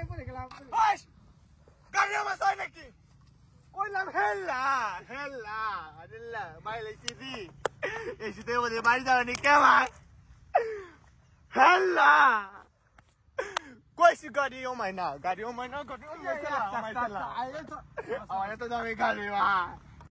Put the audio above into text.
sai por aqui lá. Mas, caramba, sai daqui. Olha lá, olha lá, olha mais lá, esse dia. Esse tempo de mais da única mais. Olha Quase guardei o mais não, guardei o mais não, guardei o mais lá, mais lá. Olha, eu olha, olha, olha, olha, olha, olha, olha,